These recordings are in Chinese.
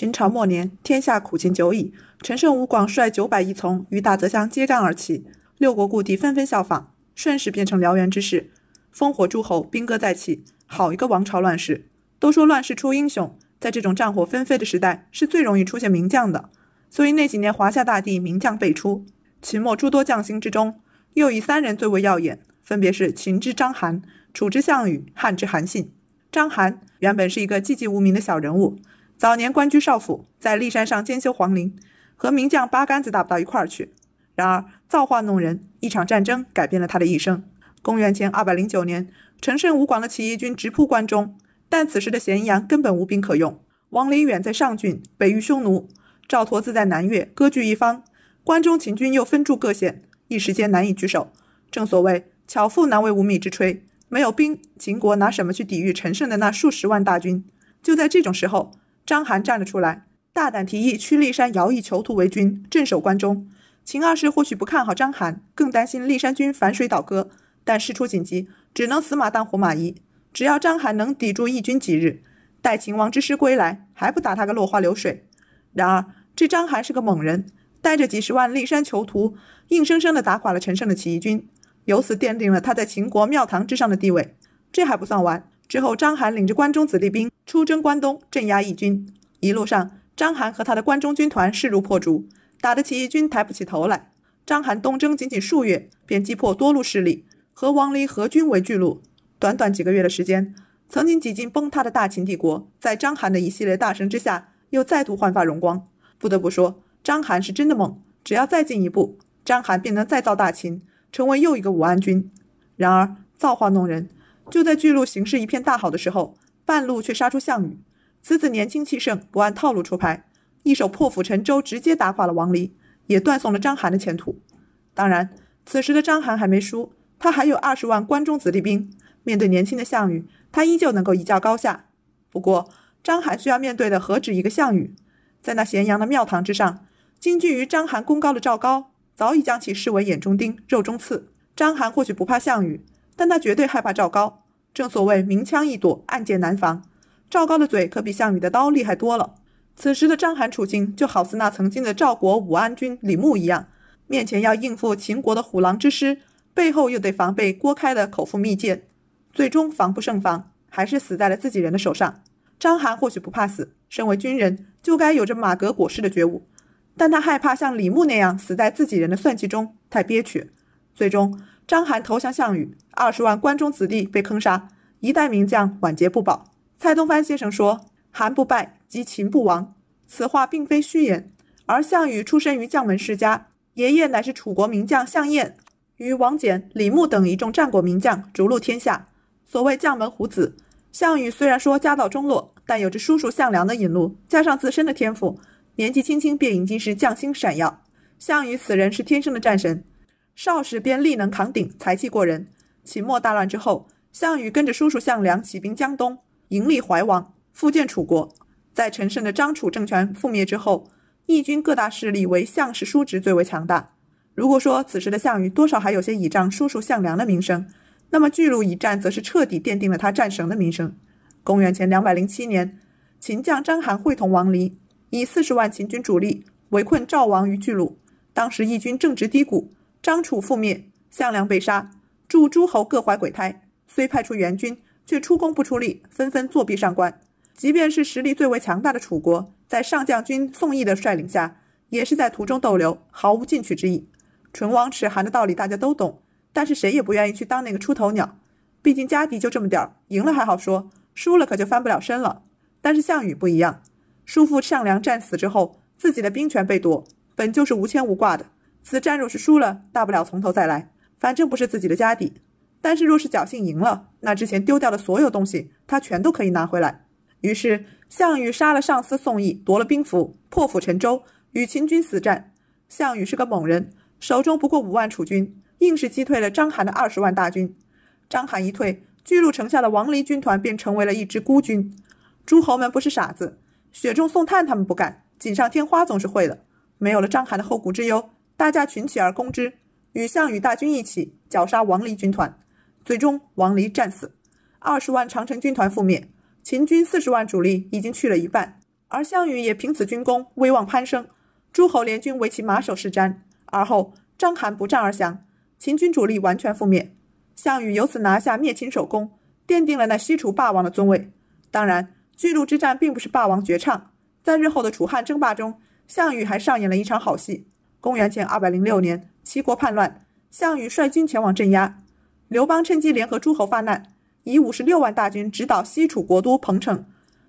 秦朝末年，天下苦秦久矣。陈胜吴广率九百亿从与大泽乡揭竿而起，六国故地纷纷效仿，瞬时变成燎原之势，烽火诸侯，兵戈再起。好一个王朝乱世！都说乱世出英雄，在这种战火纷飞的时代，是最容易出现名将的。所以那几年华夏大地名将辈出。秦末诸多将星之中，又以三人最为耀眼，分别是秦之章邯、楚之项羽、汉之韩信。章邯原本是一个寂寂无名的小人物。早年官居少府在骊山上兼修皇陵，和名将八竿子打不到一块儿去。然而造化弄人，一场战争改变了他的一生。公元前二百零九年，陈胜吴广的起义军直扑关中，但此时的咸阳根本无兵可用。王离远在上郡北御匈奴，赵佗自在南越割据一方，关中秦军又分驻各县，一时间难以举手。正所谓巧妇难为无米之炊，没有兵，秦国拿什么去抵御陈胜的那数十万大军？就在这种时候。张邯站了出来，大胆提议驱骊山徭役囚徒为军，镇守关中。秦二世或许不看好张邯，更担心骊山军反水倒戈，但事出紧急，只能死马当活马医。只要张邯能抵住义军几日，待秦王之师归来，还不打他个落花流水？然而，这张邯是个猛人，带着几十万骊山囚徒，硬生生的打垮了陈胜的起义军，由此奠定了他在秦国庙堂之上的地位。这还不算完。之后，章邯领着关中子弟兵出征关东，镇压义军。一路上，章邯和他的关中军团势如破竹，打得起义军抬不起头来。章邯东征仅仅数月，便击破多路势力，和王离合军为巨鹿。短短几个月的时间，曾经几近崩塌的大秦帝国，在章邯的一系列大胜之下，又再度焕发荣光。不得不说，章邯是真的猛。只要再进一步，章邯便能再造大秦，成为又一个武安君。然而，造化弄人。就在巨鹿形势一片大好的时候，半路却杀出项羽。此子年轻气盛，不按套路出牌，一手破釜沉舟，直接打垮了王离，也断送了章邯的前途。当然，此时的章邯还没输，他还有二十万关中子弟兵。面对年轻的项羽，他依旧能够一较高下。不过，章邯需要面对的何止一个项羽？在那咸阳的庙堂之上，精于章邯功高的赵高早已将其视为眼中钉、肉中刺。章邯或许不怕项羽。但他绝对害怕赵高。正所谓明枪易躲，暗箭难防。赵高的嘴可比项羽的刀厉害多了。此时的章邯处境就好似那曾经的赵国武安君李牧一样，面前要应付秦国的虎狼之师，背后又得防备郭开的口腹蜜饯，最终防不胜防，还是死在了自己人的手上。章邯或许不怕死，身为军人就该有着马革裹尸的觉悟，但他害怕像李牧那样死在自己人的算计中，太憋屈。最终。章邯投降项羽，二十万关中子弟被坑杀，一代名将晚节不保。蔡东藩先生说：“韩不败即秦不亡。”此话并非虚言。而项羽出身于将门世家，爷爷乃是楚国名将项燕，与王翦、李牧等一众战国名将逐鹿天下。所谓将门虎子，项羽虽然说家道中落，但有着叔叔项梁的引路，加上自身的天赋，年纪轻轻便已经是将星闪耀。项羽此人是天生的战神。少时便力能扛鼎，才气过人。秦末大乱之后，项羽跟着叔叔项梁起兵江东，迎立怀王，复建楚国。在陈胜的张楚政权覆灭之后，义军各大势力为项氏叔侄最为强大。如果说此时的项羽多少还有些倚仗叔叔项梁的名声，那么巨鹿一战则是彻底奠定了他战神的名声。公元前两百零七年，秦将章邯会同王离以四十万秦军主力围困赵王于巨鹿，当时义军正值低谷。张楚覆灭，项梁被杀，诸诸侯各怀鬼胎，虽派出援军，却出工不出力，纷纷作壁上观。即便是实力最为强大的楚国，在上将军宋义的率领下，也是在途中逗留，毫无进取之意。唇亡齿寒的道理大家都懂，但是谁也不愿意去当那个出头鸟。毕竟家底就这么点儿，赢了还好说，输了可就翻不了身了。但是项羽不一样，叔父项梁战死之后，自己的兵权被夺，本就是无牵无挂的。此战若是输了，大不了从头再来，反正不是自己的家底。但是若是侥幸赢了，那之前丢掉的所有东西，他全都可以拿回来。于是项羽杀了上司宋义，夺了兵符，破釜沉舟，与秦军死战。项羽是个猛人，手中不过五万楚军，硬是击退了章邯的二十万大军。章邯一退，巨鹿城下的王离军团便成为了一支孤军。诸侯们不是傻子，雪中送炭他们不干，锦上添花总是会的。没有了章邯的后顾之忧。大家群起而攻之，与项羽大军一起绞杀王离军团，最终王离战死，二十万长城军团覆灭，秦军四十万主力已经去了一半，而项羽也凭此军功威望攀升，诸侯联军为其马首是瞻。而后章邯不战而降，秦军主力完全覆灭，项羽由此拿下灭秦首功，奠定了那西楚霸王的尊位。当然，巨鹿之战并不是霸王绝唱，在日后的楚汉争霸中，项羽还上演了一场好戏。公元前二百零六年，齐国叛乱，项羽率军前往镇压，刘邦趁机联合诸侯发难，以五十六万大军直捣西楚国都彭城，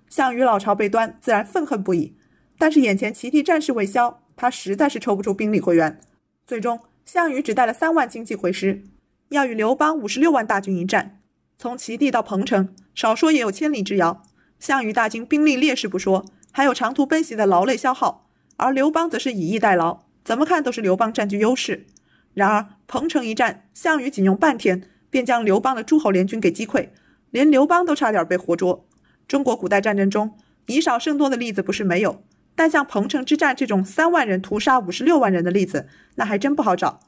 项羽老巢被端，自然愤恨不已。但是眼前齐地战事未消，他实在是抽不出兵力回援。最终，项羽只带了三万精骑回师，要与刘邦五十六万大军一战。从齐地到彭城，少说也有千里之遥。项羽大军兵力劣势不说，还有长途奔袭的劳累消耗，而刘邦则是以逸待劳。怎么看都是刘邦占据优势。然而，彭城一战，项羽仅用半天便将刘邦的诸侯联军给击溃，连刘邦都差点被活捉。中国古代战争中以少胜多的例子不是没有，但像彭城之战这种三万人屠杀五十六万人的例子，那还真不好找。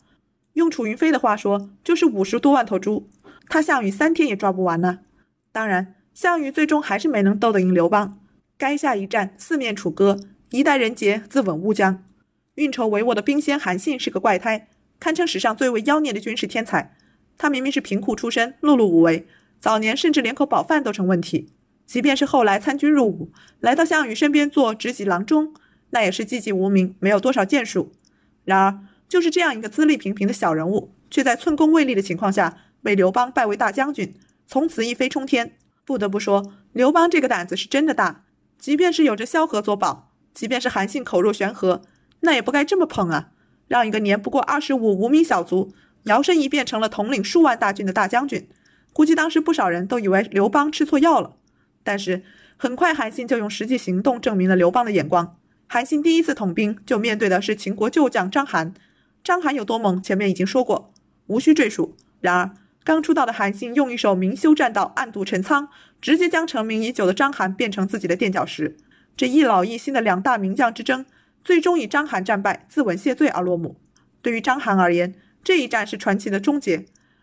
用楚云飞的话说，就是五十多万头猪，他项羽三天也抓不完呢。当然，项羽最终还是没能斗得赢刘邦。垓下一战，四面楚歌，一代人杰自刎乌江。运筹帷幄的兵仙韩信是个怪胎，堪称史上最为妖孽的军事天才。他明明是贫苦出身，碌碌无为，早年甚至连口饱饭都成问题。即便是后来参军入伍，来到项羽身边做执戟郎中，那也是寂寂无名，没有多少建树。然而，就是这样一个资历平平的小人物，却在寸功未立的情况下被刘邦拜为大将军，从此一飞冲天。不得不说，刘邦这个胆子是真的大。即便是有着萧何做保，即便是韩信口若悬河。那也不该这么捧啊！让一个年不过二十五、无名小卒，摇身一变成了统领数万大军的大将军。估计当时不少人都以为刘邦吃错药了。但是很快，韩信就用实际行动证明了刘邦的眼光。韩信第一次统兵，就面对的是秦国旧将章邯。章邯有多猛，前面已经说过，无需赘述。然而，刚出道的韩信用一手明修栈道、暗度陈仓，直接将成名已久的章邯变成自己的垫脚石。这一老一新的两大名将之争。最终以章邯战败、自刎谢罪而落幕。对于章邯而言，这一战是传奇的终结；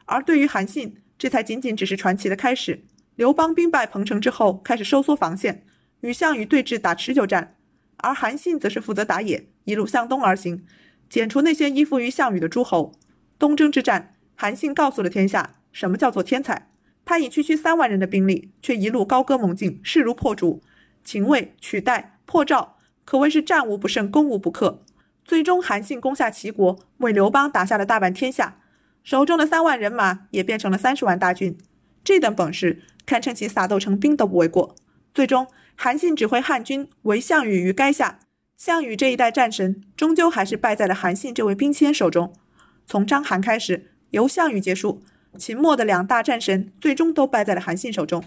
而对于韩信，这才仅仅只是传奇的开始。刘邦兵败彭城之后，开始收缩防线，与项羽对峙，打持久战；而韩信则是负责打野，一路向东而行，剪除那些依附于项羽的诸侯。东征之战，韩信告诉了天下，什么叫做天才？他以区区三万人的兵力，却一路高歌猛进，势如破竹，秦魏取代破赵。可谓是战无不胜，攻无不克。最终，韩信攻下齐国，为刘邦打下了大半天下，手中的三万人马也变成了三十万大军。这等本事，堪称其撒豆成兵都不为过。最终，韩信指挥汉军围项羽于垓下，项羽这一代战神，终究还是败在了韩信这位兵仙手中。从章邯开始，由项羽结束，秦末的两大战神，最终都败在了韩信手中。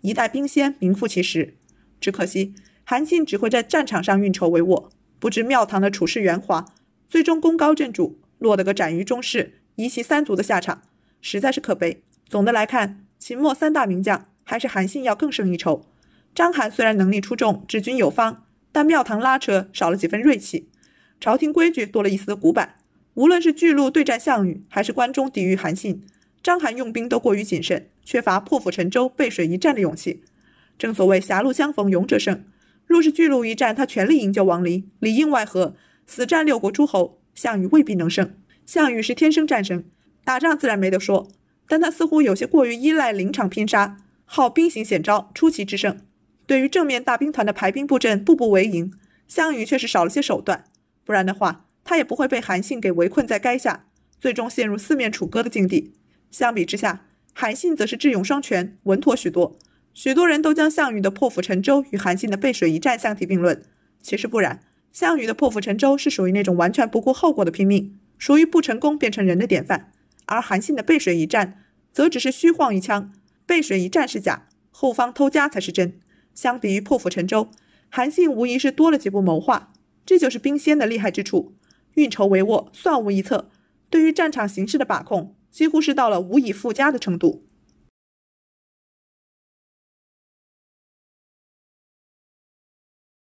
一代兵仙，名副其实。只可惜。韩信只会在战场上运筹帷幄，不知庙堂的处事圆滑，最终功高震主，落得个斩于中士、夷其三族的下场，实在是可悲。总的来看，秦末三大名将还是韩信要更胜一筹。张邯虽然能力出众，治军有方，但庙堂拉扯少了几分锐气，朝廷规矩多了一丝古板。无论是巨鹿对战项羽，还是关中抵御韩信，章邯用兵都过于谨慎，缺乏破釜沉舟、背水一战的勇气。正所谓狭路相逢勇者胜。若是巨鹿一战，他全力营救王离，里应外合，死战六国诸侯，项羽未必能胜。项羽是天生战神，打仗自然没得说，但他似乎有些过于依赖临场拼杀，好兵行险招，出奇制胜。对于正面大兵团的排兵布阵，步步为营，项羽却是少了些手段，不然的话，他也不会被韩信给围困在垓下，最终陷入四面楚歌的境地。相比之下，韩信则是智勇双全，稳妥许多。许多人都将项羽的破釜沉舟与韩信的背水一战相提并论，其实不然。项羽的破釜沉舟是属于那种完全不顾后果的拼命，属于不成功变成人的典范；而韩信的背水一战，则只是虚晃一枪。背水一战是假，后方偷家才是真。相比于破釜沉舟，韩信无疑是多了几步谋划，这就是兵仙的厉害之处，运筹帷幄，算无一策，对于战场形势的把控，几乎是到了无以复加的程度。